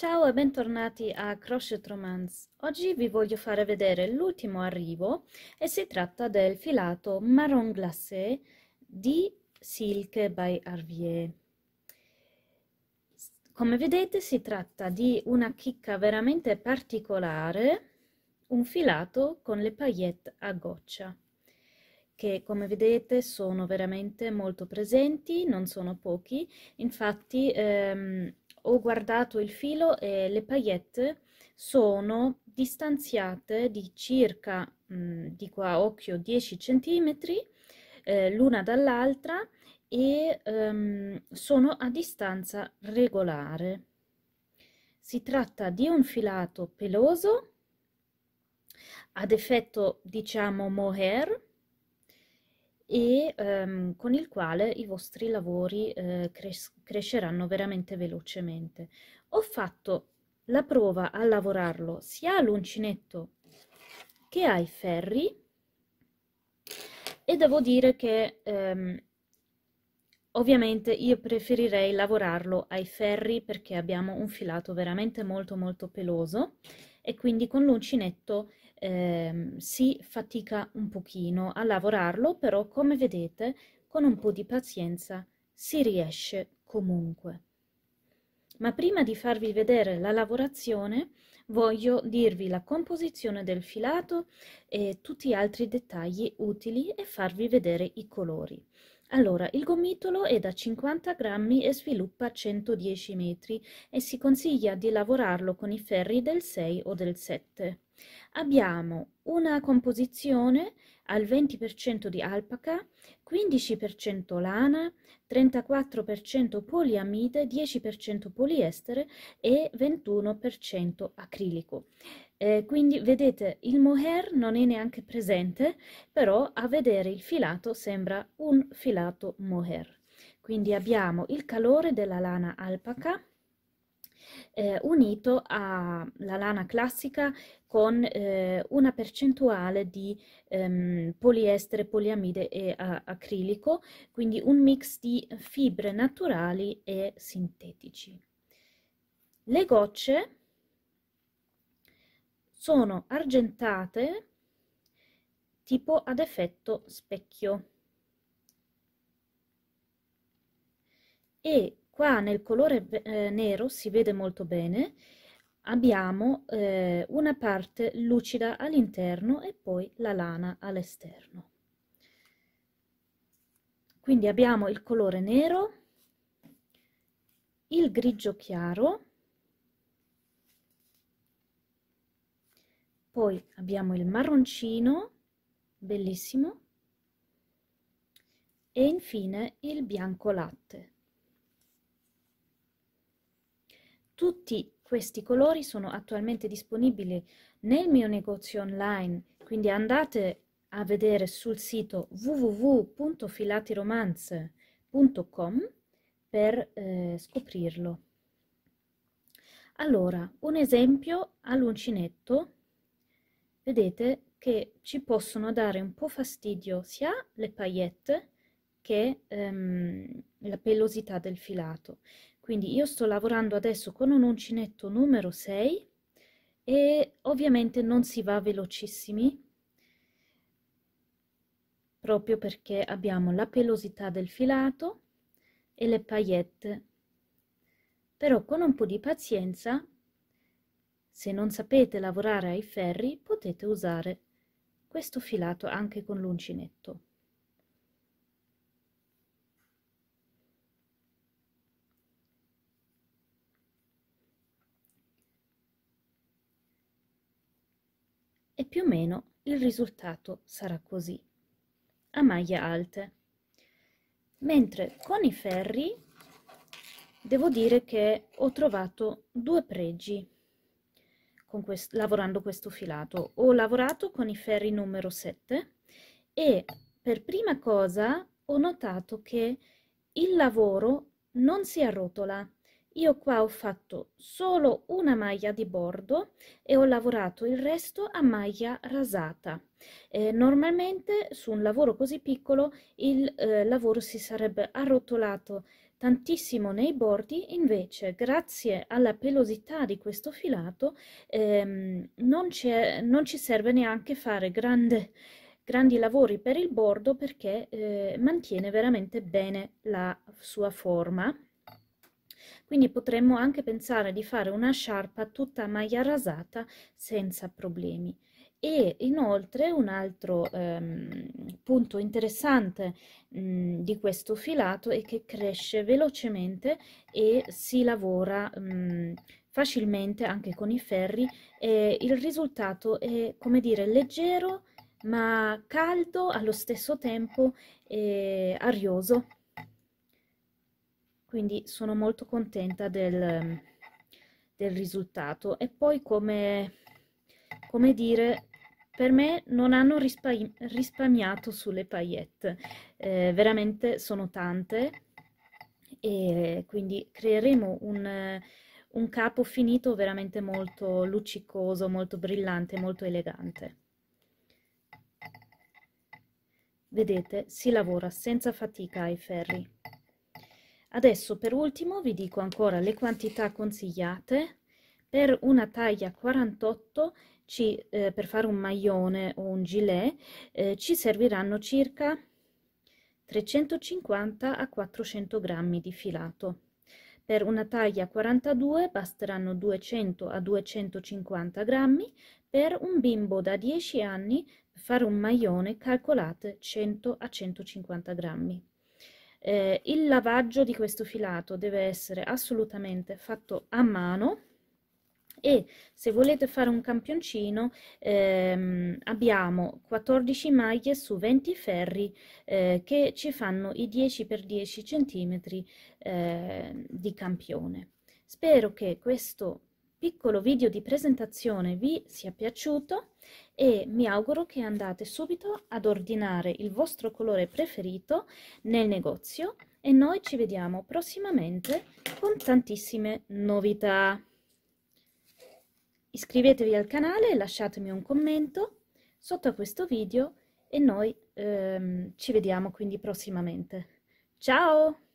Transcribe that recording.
Ciao e bentornati a Crochet Romance. Oggi vi voglio fare vedere l'ultimo arrivo e si tratta del filato marron glacé di Silke by Arvier. Come vedete si tratta di una chicca veramente particolare, un filato con le paillette a goccia che come vedete sono veramente molto presenti, non sono pochi, infatti ehm, ho guardato il filo e le paillette sono distanziate di circa, mh, mm, dico a occhio, 10 cm eh, l'una dall'altra e ehm, sono a distanza regolare. Si tratta di un filato peloso ad effetto, diciamo, mohair, e ehm, con il quale i vostri lavori eh, cres cresceranno veramente velocemente. Ho fatto la prova a lavorarlo sia all'uncinetto che ai ferri e devo dire che ehm, ovviamente io preferirei lavorarlo ai ferri perché abbiamo un filato veramente molto molto peloso e quindi con l'uncinetto eh, si fatica un pochino a lavorarlo, però come vedete con un po' di pazienza si riesce comunque. Ma prima di farvi vedere la lavorazione voglio dirvi la composizione del filato e tutti gli altri dettagli utili e farvi vedere i colori. Allora, il gomitolo è da 50 grammi e sviluppa 110 metri e si consiglia di lavorarlo con i ferri del 6 o del 7. Abbiamo una composizione al 20% di alpaca, 15% lana, 34% poliamide, 10% poliestere e 21% acrilico. Eh, quindi vedete il mohair non è neanche presente, però a vedere il filato sembra un filato mohair. Quindi abbiamo il calore della lana alpaca eh, unito alla lana classica con eh, una percentuale di ehm, poliestere, poliamide e a, acrilico, quindi un mix di fibre naturali e sintetici. Le gocce sono argentate tipo ad effetto specchio. E qua nel colore eh, nero si vede molto bene, abbiamo eh, una parte lucida all'interno e poi la lana all'esterno. Quindi abbiamo il colore nero, il grigio chiaro, Poi abbiamo il marroncino, bellissimo, e infine il bianco latte. Tutti questi colori sono attualmente disponibili nel mio negozio online, quindi andate a vedere sul sito www.filatiromance.com per eh, scoprirlo. Allora, un esempio all'uncinetto vedete che ci possono dare un po' fastidio sia le paillette che ehm, la pelosità del filato. Quindi io sto lavorando adesso con un uncinetto numero 6 e ovviamente non si va velocissimi proprio perché abbiamo la pelosità del filato e le paillette. Però con un po' di pazienza se non sapete lavorare ai ferri potete usare questo filato anche con l'uncinetto. E più o meno il risultato sarà così, a maglie alte. Mentre con i ferri devo dire che ho trovato due pregi quest lavorando questo filato. Ho lavorato con i ferri numero 7 e per prima cosa ho notato che il lavoro non si arrotola. Io qua ho fatto solo una maglia di bordo e ho lavorato il resto a maglia rasata. Eh, normalmente su un lavoro così piccolo il eh, lavoro si sarebbe arrotolato tantissimo nei bordi, invece grazie alla pelosità di questo filato ehm, non, non, ci serve neanche fare grande, grandi lavori per il bordo perché eh, mantiene veramente bene la sua forma. Quindi potremmo anche pensare di fare una sciarpa tutta a maglia rasata senza problemi. E inoltre un altro ehm, punto interessante mh, mhmm, di questo filato è che cresce velocemente e si lavora mh, mhmm, facilmente anche con i ferri e il risultato è, come dire, leggero ma caldo allo stesso tempo e arioso. Quindi sono molto contenta del, del risultato. E poi come, come dire, per me non hanno risparmiato sulle paillette, eh, veramente sono tante e quindi creeremo un, un capo finito veramente molto luccicoso, molto brillante, molto elegante. Vedete, si lavora senza fatica ai ferri. Adesso per ultimo vi dico ancora le quantità consigliate per una taglia 48 ci, eh, per fare un maglione o un gilet eh, ci serviranno circa 350 a 400 grammi di filato. Per una taglia 42 basteranno 200 a 250 grammi, per un bimbo da 10 anni per fare un maglione calcolate 100 a 150 grammi. Eh, il lavaggio di questo filato deve essere assolutamente fatto a mano e se volete fare un campioncino ehm, abbiamo 14 maglie su 20 ferri eh, che ci fanno i 10 x 10 cm eh, di campione. Spero che questo piccolo video di presentazione vi sia piaciuto e mi auguro che andate subito ad ordinare il vostro colore preferito nel negozio e noi ci vediamo prossimamente con tantissime novità. Iscrivetevi al canale, lasciatemi un commento sotto a questo video e noi ehm, ci vediamo quindi prossimamente. Ciao!